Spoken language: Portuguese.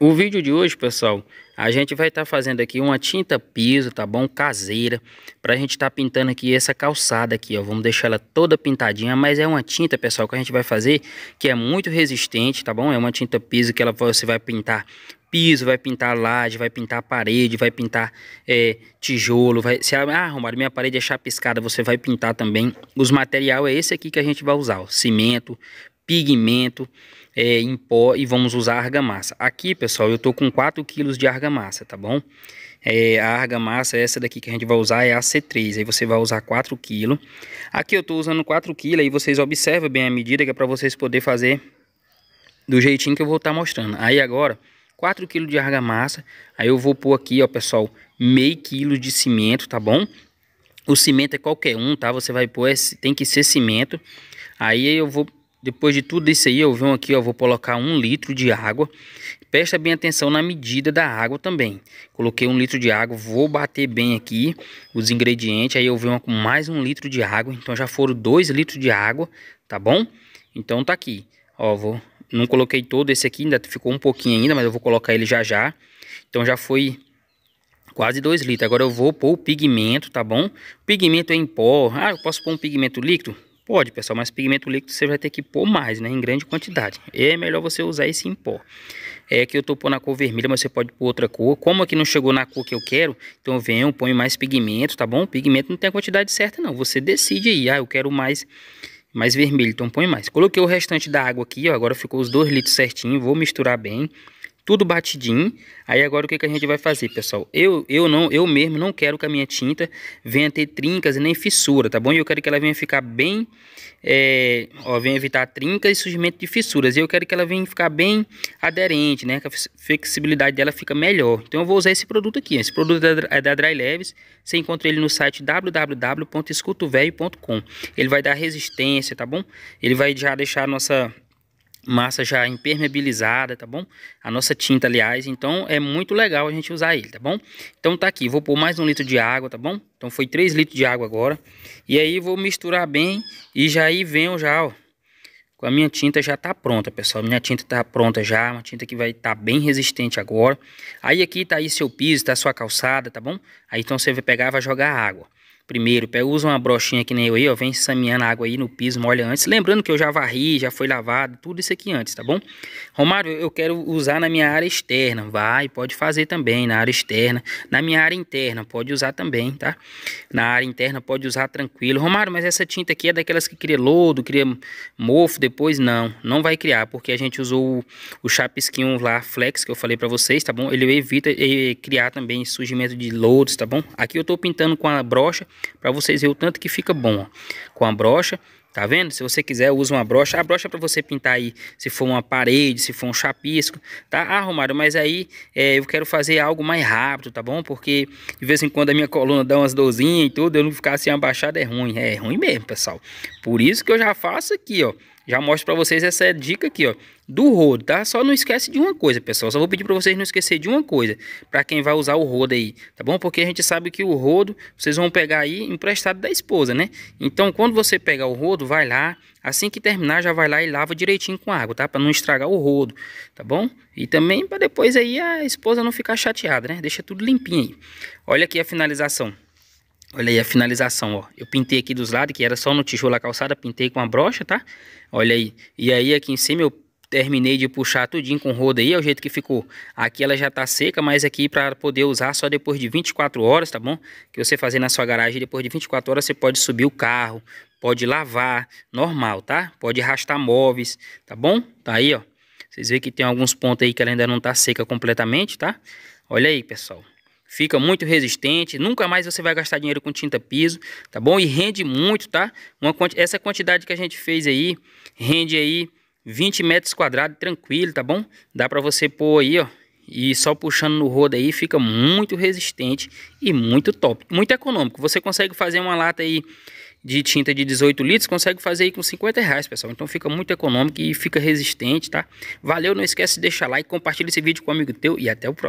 O vídeo de hoje, pessoal, a gente vai estar tá fazendo aqui uma tinta piso, tá bom? Caseira, pra gente estar tá pintando aqui essa calçada aqui, ó. Vamos deixar ela toda pintadinha, mas é uma tinta, pessoal, que a gente vai fazer que é muito resistente, tá bom? É uma tinta piso que ela, você vai pintar piso, vai pintar laje, vai pintar parede, vai pintar é, tijolo, vai, se arrumar ah, minha parede é chapiscada, você vai pintar também. Os material é esse aqui que a gente vai usar, ó, cimento, pigmento é, em pó e vamos usar argamassa. Aqui, pessoal, eu estou com 4 kg de argamassa, tá bom? É, a argamassa, essa daqui que a gente vai usar é a C3, aí você vai usar 4 kg. Aqui eu estou usando 4 kg, aí vocês observam bem a medida, que é para vocês poderem fazer do jeitinho que eu vou estar tá mostrando. Aí agora, 4 kg de argamassa, aí eu vou pôr aqui, ó, pessoal, meio quilo de cimento, tá bom? O cimento é qualquer um, tá? Você vai pôr, tem que ser cimento. Aí eu vou depois de tudo isso aí, eu venho aqui, ó, vou colocar um litro de água. Presta bem atenção na medida da água também. Coloquei um litro de água, vou bater bem aqui os ingredientes. Aí eu venho com mais um litro de água. Então já foram dois litros de água, tá bom? Então tá aqui. Ó, vou... Não coloquei todo esse aqui, ainda ficou um pouquinho ainda, mas eu vou colocar ele já já. Então já foi quase 2 litros. Agora eu vou pôr o pigmento, tá bom? pigmento é em pó. Ah, eu posso pôr um pigmento líquido? Pode, pessoal, mas pigmento líquido você vai ter que pôr mais, né? Em grande quantidade. É melhor você usar esse em pó. É que eu tô pondo a cor vermelha, mas você pode pôr outra cor. Como aqui não chegou na cor que eu quero, então eu venho, ponho mais pigmento, tá bom? Pigmento não tem a quantidade certa, não. Você decide aí. Ah, eu quero mais mais vermelho, então põe mais. Coloquei o restante da água aqui, ó, agora ficou os dois litros certinho, vou misturar bem tudo batidinho. Aí agora o que, que a gente vai fazer, pessoal? Eu, eu, não, eu mesmo não quero que a minha tinta venha ter trincas e nem fissura, tá bom? E eu quero que ela venha ficar bem... É, ó, venha evitar trincas e surgimento de fissuras. E eu quero que ela venha ficar bem aderente, né? Que a flexibilidade dela fica melhor. Então eu vou usar esse produto aqui. Esse produto é, é da Dry Leves. Você encontra ele no site www.escutovelho.com. Ele vai dar resistência, tá bom? Ele vai já deixar a nossa massa já impermeabilizada, tá bom? A nossa tinta, aliás, então é muito legal a gente usar ele, tá bom? Então tá aqui, vou pôr mais um litro de água, tá bom? Então foi 3 litros de água agora. E aí vou misturar bem e já aí venho já, ó. Com a minha tinta já tá pronta, pessoal. Minha tinta tá pronta já, uma tinta que vai estar tá bem resistente agora. Aí aqui tá aí seu piso, tá sua calçada, tá bom? Aí então você vai pegar, vai jogar água. Primeiro, pega, usa uma brochinha que nem eu aí, ó. Vem saminhando a água aí no piso, molha antes. Lembrando que eu já varri, já foi lavado, tudo isso aqui antes, tá bom? Romário, eu quero usar na minha área externa. Vai, pode fazer também na área externa. Na minha área interna, pode usar também, tá? Na área interna, pode usar tranquilo. Romário, mas essa tinta aqui é daquelas que cria lodo, cria mofo depois? Não, não vai criar, porque a gente usou o, o chapisquinho lá, flex, que eu falei pra vocês, tá bom? Ele evita eh, criar também surgimento de lodos, tá bom? Aqui eu tô pintando com a brocha para vocês verem o tanto que fica bom, ó, com a brocha. Tá vendo? Se você quiser, usa uma brocha. A brocha é para você pintar aí, se for uma parede, se for um chapisco, tá? Ah, Romário, mas aí é, eu quero fazer algo mais rápido, tá bom? Porque de vez em quando a minha coluna dá umas dorzinhas e tudo, eu não ficar assim abaixado é ruim. é ruim mesmo, pessoal. Por isso que eu já faço aqui, ó. Já mostro para vocês essa dica aqui, ó, do rodo, tá? Só não esquece de uma coisa, pessoal. Só vou pedir para vocês não esquecer de uma coisa, para quem vai usar o rodo aí, tá bom? Porque a gente sabe que o rodo vocês vão pegar aí emprestado da esposa, né? Então, quando você pegar o rodo, vai lá, assim que terminar já vai lá e lava direitinho com água, tá? Para não estragar o rodo, tá bom? E também para depois aí a esposa não ficar chateada, né? Deixa tudo limpinho aí. Olha aqui a finalização. Olha aí a finalização, ó. Eu pintei aqui dos lados, que era só no tijolo a calçada, pintei com a brocha, tá? Olha aí. E aí aqui em cima eu terminei de puxar tudinho com roda aí, é o jeito que ficou. Aqui ela já tá seca, mas aqui para poder usar só depois de 24 horas, tá bom? Que você fazer na sua garagem, depois de 24 horas você pode subir o carro, pode lavar, normal, tá? Pode arrastar móveis, tá bom? Tá aí, ó. Vocês veem que tem alguns pontos aí que ela ainda não tá seca completamente, tá? Olha aí, pessoal fica muito resistente, nunca mais você vai gastar dinheiro com tinta piso, tá bom? E rende muito, tá? Uma, essa quantidade que a gente fez aí, rende aí 20 metros quadrados tranquilo, tá bom? Dá para você pôr aí, ó, e só puxando no rodo aí fica muito resistente e muito top, muito econômico. Você consegue fazer uma lata aí de tinta de 18 litros, consegue fazer aí com 50 reais, pessoal. Então fica muito econômico e fica resistente, tá? Valeu, não esquece de deixar like, compartilha esse vídeo com um amigo teu e até o próximo.